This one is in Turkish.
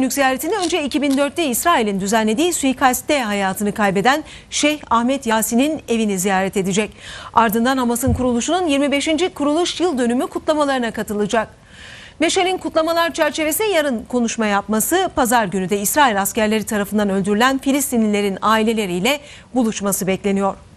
Günlük ziyaretini önce 2004'te İsrail'in düzenlediği suikaste hayatını kaybeden Şeyh Ahmet Yasin'in evini ziyaret edecek. Ardından Hamas'ın kuruluşunun 25. kuruluş yıl dönümü kutlamalarına katılacak. Meşal'in kutlamalar çerçevesi yarın konuşma yapması, pazar günü de İsrail askerleri tarafından öldürülen Filistinlilerin aileleriyle buluşması bekleniyor.